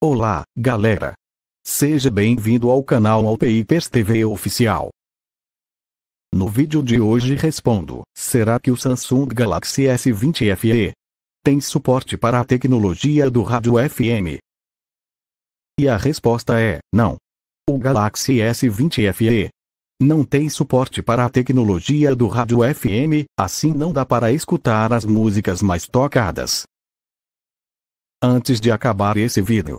Olá, galera! Seja bem-vindo ao canal Alpeipers TV Oficial. No vídeo de hoje respondo, será que o Samsung Galaxy S20 FE tem suporte para a tecnologia do rádio FM? E a resposta é, não. O Galaxy S20 FE não tem suporte para a tecnologia do rádio FM, assim não dá para escutar as músicas mais tocadas. Antes de acabar esse vídeo,